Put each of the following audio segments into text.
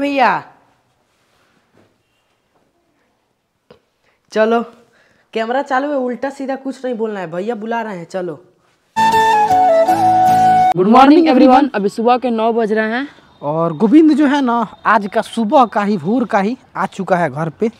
भैया चलो कैमरा चालू है उल्टा सीधा कुछ नहीं बोलना है भैया बुला रहे हैं चलो गुड मॉर्निंग एवरीवन अभी सुबह के नौ बज रहे हैं और गोविंद जो है ना आज का सुबह का ही भूर का ही आ चुका है घर पे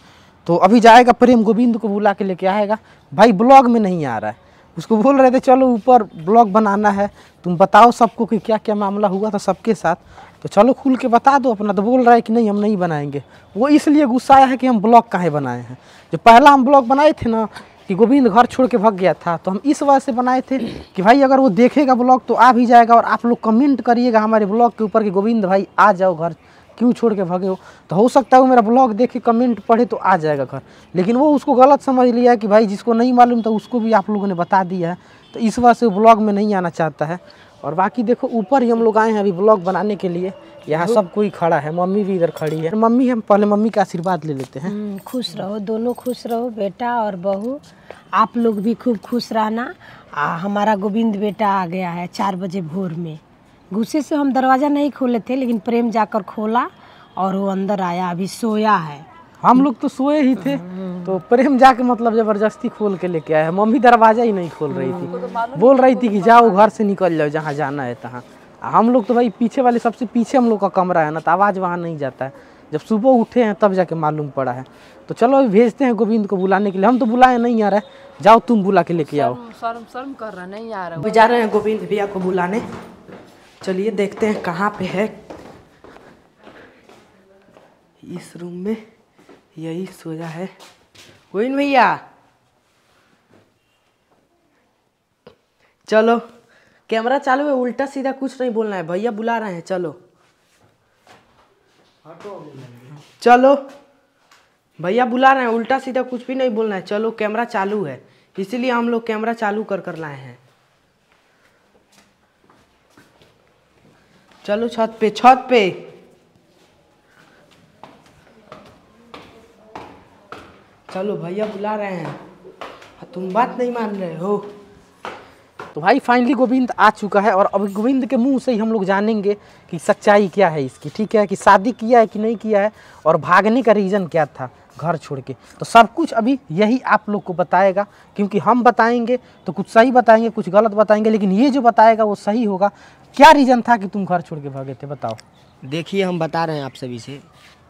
तो अभी जाएगा प्रेम गोविंद को बुला के लेके आएगा भाई ब्लॉग में नहीं आ रहा है उसको बोल रहे थे चलो ऊपर ब्लॉग बनाना है तुम बताओ सबको कि क्या क्या मामला हुआ था सबके साथ तो चलो खुल के बता दो अपना तो बोल रहा है कि नहीं हम नहीं बनाएंगे वो इसलिए गुस्सा आया है कि हम ब्लॉग कहाँ बनाए हैं जो पहला हम ब्लॉग बनाए थे ना कि गोविंद घर छोड़ के भग गया था तो हम इस वजह से बनाए थे कि भाई अगर वो देखेगा ब्लॉग तो आ भी जाएगा और आप लोग कमेंट करिएगा हमारे ब्लॉग के ऊपर कि गोविंद भाई आ जाओ घर क्यों छोड़ के भागे हो तो हो सकता है वो मेरा ब्लॉग देख के कमेंट पढ़े तो आ जाएगा घर लेकिन वो उसको गलत समझ लिया कि भाई जिसको नहीं मालूम था उसको भी आप लोगों ने बता दिया है तो इस वजह से ब्लॉग में नहीं आना चाहता है और बाकी देखो ऊपर ही हम लोग आए हैं अभी ब्लॉग बनाने के लिए यहाँ हम्म। सब कोई खड़ा है मम्मी भी इधर खड़ी है मम्मी हम पहले मम्मी का आशीर्वाद ले लेते हैं हम्म, खुश रहो दोनों खुश रहो बेटा और बहू आप लोग भी खूब खुश रहना आ, हमारा गोविंद बेटा आ गया है चार बजे भोर में गुस्से से हम दरवाज़ा नहीं खोले थे लेकिन प्रेम जाकर खोला और वो अंदर आया अभी सोया है हम लोग तो सोए ही थे तो प्रेम जाके मतलब जबरदस्ती खोल के लेके आया मम्मी दरवाज़ा ही नहीं खोल रही थी बोल रही थी कि जाओ घर से निकल जाओ जहाँ जाना है तहाँ हम लोग तो भाई पीछे वाले सबसे पीछे हम लोग का कमरा है ना तो आवाज़ वहाँ नहीं जाता है जब सुबह उठे हैं तब जाके मालूम पड़ा है तो चलो अभी भेजते हैं गोविंद को बुलाने के लिए हम तो बुलाए नहीं आ रहा है जाओ तुम बुला के लेके आओ शर्म शर्म कर रहा नहीं आ रहा है जा रहे हैं गोविंद भैया को बुलाने चलिए देखते हैं कहाँ पे है इस रूम में यही सोया है गोविंद भैया चलो कैमरा चालू है उल्टा सीधा कुछ नहीं बोलना है भैया बुला रहे हैं चलो चलो भैया बुला रहे हैं उल्टा सीधा कुछ भी नहीं बोलना है चलो कैमरा चालू है इसीलिए हम लोग कैमरा चालू कर कर लाए हैं चलो छत पे छत पे चलो भैया बुला रहे हैं तुम बात नहीं मान रहे हो तो भाई फाइनली गोविंद आ चुका है और अब गोविंद के मुंह से ही हम लोग जानेंगे कि सच्चाई क्या है इसकी ठीक है कि शादी किया है कि नहीं किया है और भागने का रीज़न क्या था घर छोड़ के तो सब कुछ अभी यही आप लोग को बताएगा क्योंकि हम बताएंगे तो कुछ सही बताएंगे कुछ गलत बताएंगे लेकिन ये जो बताएगा वो सही होगा क्या रीज़न था कि तुम घर छोड़ के भागे थे बताओ देखिए हम बता रहे हैं आप सभी से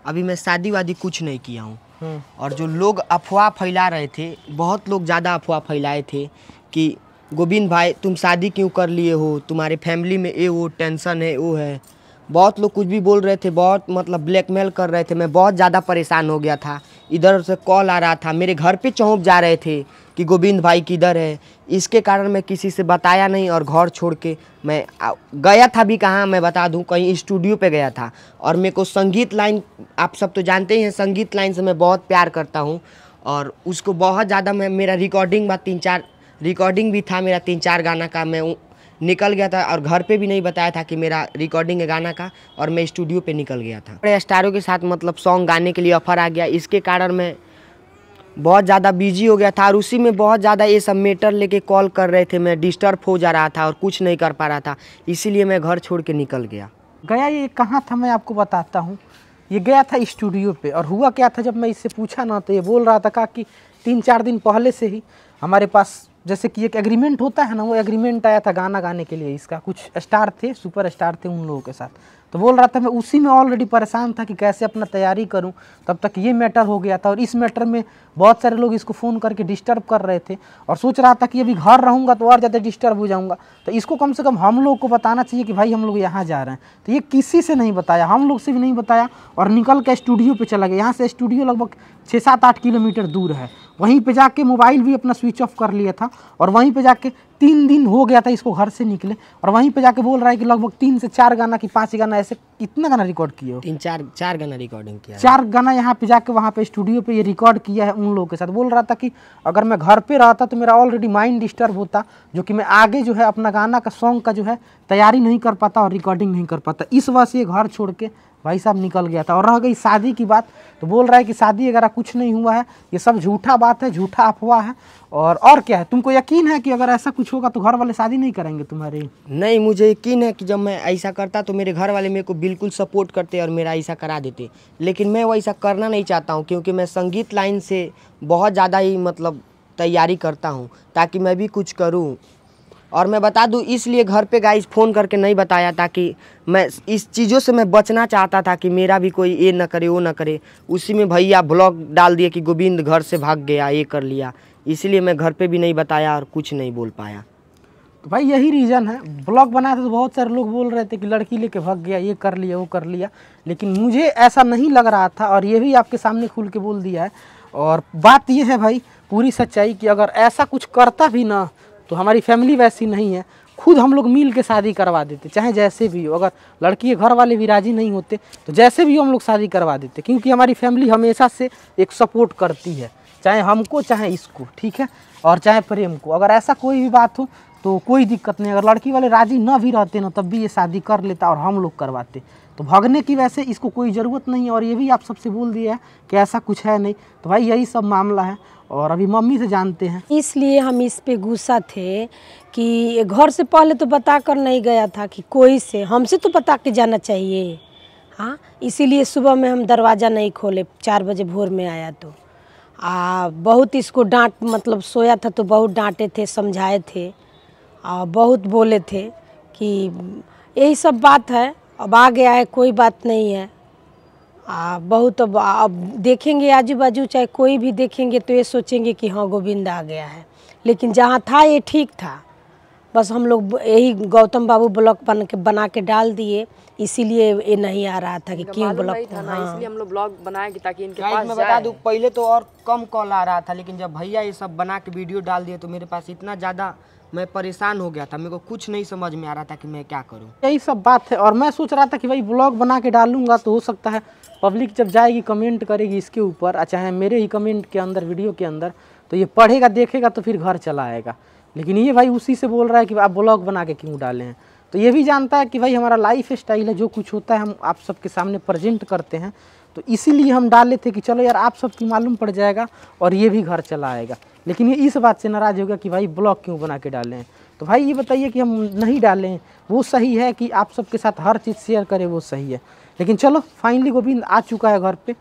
अभी मैं शादी वादी कुछ नहीं किया हूँ हम्म। और जो लोग अफवाह फैला रहे थे बहुत लोग ज़्यादा अफवाह फैलाए थे कि गोविंद भाई तुम शादी क्यों कर लिए हो तुम्हारे फैमिली में ये वो टेंशन है वो है बहुत लोग कुछ भी बोल रहे थे बहुत मतलब ब्लैकमेल कर रहे थे मैं बहुत ज़्यादा परेशान हो गया था इधर से कॉल आ रहा था मेरे घर पे चौंप जा रहे थे कि गोविंद भाई किधर है इसके कारण मैं किसी से बताया नहीं और घर छोड़ के मैं गया था भी कहाँ मैं बता दूँ कहीं स्टूडियो पे गया था और मेरे को संगीत लाइन आप सब तो जानते ही हैं संगीत लाइन से मैं बहुत प्यार करता हूँ और उसको बहुत ज़्यादा मैं मेरा रिकॉर्डिंग बात तीन चार रिकॉर्डिंग भी था मेरा तीन चार गाना का मैं निकल गया था और घर पे भी नहीं बताया था कि मेरा रिकॉर्डिंग है गाना का और मैं स्टूडियो पे निकल गया था बड़े स्टारों के साथ मतलब सॉन्ग गाने के लिए ऑफर आ गया इसके कारण मैं बहुत ज़्यादा बिजी हो गया था और उसी में बहुत ज़्यादा ये सब मेटर लेके कॉल कर रहे थे मैं डिस्टर्ब हो जा रहा था और कुछ नहीं कर पा रहा था इसीलिए मैं घर छोड़ के निकल गया गया ये कहाँ था मैं आपको बताता हूँ ये गया था स्टूडियो पे और हुआ क्या था जब मैं इससे पूछा ना तो ये बोल रहा था का कि तीन चार दिन पहले से ही हमारे पास जैसे कि एक एग्रीमेंट होता है ना वो एग्रीमेंट आया था गाना गाने के लिए इसका कुछ स्टार थे सुपर स्टार थे उन लोगों के साथ तो बोल रहा था मैं उसी में ऑलरेडी परेशान था कि कैसे अपना तैयारी करूं तब तक ये मैटर हो गया था और इस मैटर में बहुत सारे लोग इसको फ़ोन करके डिस्टर्ब कर रहे थे और सोच रहा था कि अभी घर रहूँगा तो और ज़्यादा डिस्टर्ब हो जाऊँगा तो इसको कम से कम हम लोग को बताना चाहिए कि भाई हम लोग यहाँ जा रहे हैं तो ये किसी से नहीं बताया हम लोग से भी नहीं बताया और निकल के स्टूडियो पर चला गया यहाँ से स्टूडियो लगभग छः सात आठ किलोमीटर दूर है वहीं पे जाके मोबाइल भी अपना स्विच ऑफ कर लिया था और वहीं पे जाके तीन दिन हो गया था इसको घर से निकले और वहीं पे जाके बोल रहा है कि लगभग तीन से चार गाना कि पांच गाना ऐसे कितना गाना रिकॉर्ड किया हो तीन चार चार गाना रिकॉर्डिंग किया चार गाना यहाँ पे जाके वहाँ पे स्टूडियो पे ये रिकॉर्ड किया है उन लोगों के साथ बोल रहा था कि अगर मैं घर पर रहता तो मेरा ऑलरेडी माइंड डिस्टर्ब होता जो कि मैं आगे जो है अपना गाना का सॉन्ग का जो है तैयारी नहीं कर पाता और रिकॉर्डिंग नहीं कर पाता इस वजह से घर छोड़ के भाई साहब निकल गया था और रह गई शादी की बात तो बोल रहा है कि शादी वगैरह कुछ नहीं हुआ है ये सब झूठा बात है झूठा अफवाह है और और क्या है तुमको यकीन है कि अगर ऐसा कुछ होगा तो घर वाले शादी नहीं करेंगे तुम्हारे नहीं मुझे यकीन है कि जब मैं ऐसा करता तो मेरे घर वाले मेरे को बिल्कुल सपोर्ट करते और मेरा ऐसा करा देते लेकिन मैं वैसा करना नहीं चाहता हूँ क्योंकि मैं संगीत लाइन से बहुत ज़्यादा ही मतलब तैयारी करता हूँ ताकि मैं भी कुछ करूँ और मैं बता दूं इसलिए घर पे गाइस फ़ोन करके नहीं बताया ताकि मैं इस चीज़ों से मैं बचना चाहता था कि मेरा भी कोई ये ना करे वो ना करे उसी में भैया ब्लॉग डाल दिए कि गोविंद घर से भाग गया ये कर लिया इसलिए मैं घर पे भी नहीं बताया और कुछ नहीं बोल पाया तो भाई यही रीज़न है ब्लॉग बनाते तो बहुत सारे लोग बोल रहे थे कि लड़की लेके भाग गया ये कर लिया वो कर लिया लेकिन मुझे ऐसा नहीं लग रहा था और ये भी आपके सामने खुल के बोल दिया है और बात ये है भाई पूरी सच्चाई कि अगर ऐसा कुछ करता भी ना तो हमारी फैमिली वैसी नहीं है खुद हम लोग मिल के शादी करवा देते चाहे जैसे भी हो अगर लड़की घर वाले भी राज़ी नहीं होते तो जैसे भी हम लोग शादी करवा देते क्योंकि हमारी फैमिली हमेशा से एक सपोर्ट करती है चाहे हमको चाहे इसको ठीक है और चाहे प्रेम को अगर ऐसा कोई भी बात हो तो कोई दिक्कत नहीं अगर लड़की वाले राज़ी ना भी रहते ना तब भी ये शादी कर लेता और हम लोग करवाते तो भगने की वैसे इसको कोई ज़रूरत नहीं है और ये भी आप सबसे बोल दिया है कि ऐसा कुछ है नहीं तो भाई यही सब मामला है और अभी मम्मी से जानते हैं इसलिए हम इस पे गुस्सा थे कि घर से पहले तो बता कर नहीं गया था कि कोई से हमसे तो बता के जाना चाहिए हाँ इसीलिए सुबह में हम दरवाज़ा नहीं खोले चार बजे भोर में आया तो आ बहुत इसको डांट मतलब सोया था तो बहुत डांटे थे समझाए थे और बहुत बोले थे कि यही सब बात है अब आ गया है कोई बात नहीं है आ, बहुत अब अब देखेंगे आजू बाजू चाहे कोई भी देखेंगे तो ये सोचेंगे कि हाँ गोविंद आ गया है लेकिन जहाँ था ये ठीक था बस हम लोग यही गौतम बाबू ब्लॉक बन के बना के डाल दिए इसीलिए ये नहीं आ रहा था कि तो क्यों ब्लॉक था हाँ। इसलिए हम लोग ब्लॉग बनाए कि ताकि इनके पास मैं बता दूँ पहले तो और कम कॉल आ रहा था लेकिन जब भैया ये सब बना के वीडियो डाल दिए तो मेरे पास इतना ज़्यादा मैं परेशान हो गया था मेरे को कुछ नहीं समझ में आ रहा था कि मैं क्या करूँ यही सब बात है और मैं सोच रहा था कि भाई ब्लॉग बना के डालूंगा तो हो सकता है पब्लिक जब जाएगी कमेंट करेगी इसके ऊपर चाहे अच्छा मेरे ही कमेंट के अंदर वीडियो के अंदर तो ये पढ़ेगा देखेगा तो फिर घर चला आएगा लेकिन ये भाई उसी से बोल रहा है कि आप ब्लॉग बना के क्यों डाले हैं तो ये भी जानता है कि भाई हमारा लाइफ स्टाइल है जो कुछ होता है हम आप सबके सामने प्रजेंट करते हैं तो इसीलिए हम डाले थे कि चलो यार आप सबकी मालूम पड़ जाएगा और ये भी घर चला आएगा लेकिन ये इस बात से नाराज़ हो गया कि भाई ब्लॉग क्यों बना के डालें तो भाई ये बताइए कि हम नहीं डालें वो सही है कि आप सबके साथ हर चीज़ शेयर करें वो सही है लेकिन चलो फाइनली गोविंद आ चुका है घर पर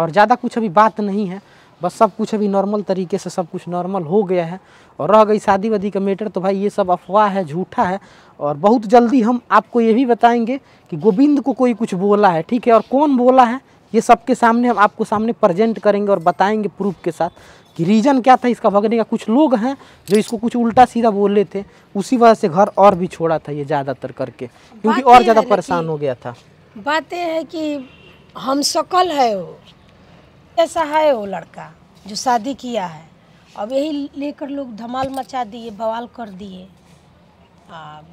और ज़्यादा कुछ अभी बात नहीं है बस सब कुछ अभी नॉर्मल तरीके से सब कुछ नॉर्मल हो गया है और रह गई शादी वादी का मैटर तो भाई ये सब अफवाह है झूठा है और बहुत जल्दी हम आपको ये भी बताएंगे कि गोविंद को कोई कुछ बोला है ठीक है और कौन बोला है ये सबके सामने हम आपको सामने प्रेजेंट करेंगे और बताएंगे प्रूफ के साथ कि रीज़न क्या था इसका भगने का कुछ लोग हैं जो इसको कुछ उल्टा सीधा बोल रहे थे उसी वजह से घर और भी छोड़ा था ये ज़्यादातर करके क्योंकि और ज़्यादा परेशान हो गया था बात यह है कि हम सकल है वो ऐसा है वो लड़का जो शादी किया है अब यही लेकर लोग धमाल मचा दिए बवाल कर दिए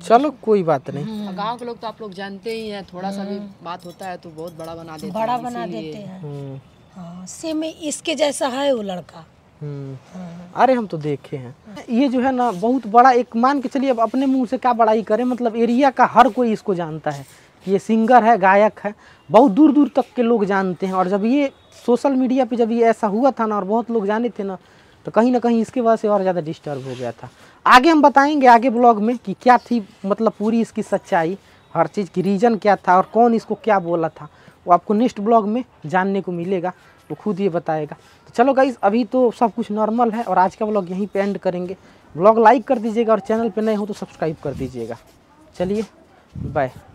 चलो कोई बात नहीं हम्म। गांव के लोग तो आप लोग जानते ही हैं थोड़ा सा भी हम्म। बात होता है तो बहुत बड़ा बना देते बड़ा बना देते हैं हम्म। हाँ सेम इसके जैसा है वो लड़का हम्म। अरे हम तो देखे हैं ये जो है ना बहुत बड़ा एक मान के चलिए अब अपने मुंह से क्या बड़ाई करें मतलब एरिया का हर कोई इसको जानता है ये सिंगर है गायक है बहुत दूर दूर तक के लोग जानते हैं और जब ये सोशल मीडिया पे जब ये ऐसा हुआ था ना और बहुत लोग जाने थे ना तो कहीं ना कहीं इसके वजह से और ज़्यादा डिस्टर्ब हो गया था आगे हम बताएंगे आगे ब्लॉग में कि क्या थी मतलब पूरी इसकी सच्चाई हर चीज़ की रीज़न क्या था और कौन इसको क्या बोला था वो आपको नेक्स्ट ब्लॉग में जानने को मिलेगा वो खुद ये बताएगा तो चलो गाइज अभी तो सब कुछ नॉर्मल है और आज का ब्लॉग यहीं पे एंड करेंगे ब्लॉग लाइक कर दीजिएगा और चैनल पे नए हो तो सब्सक्राइब कर दीजिएगा चलिए बाय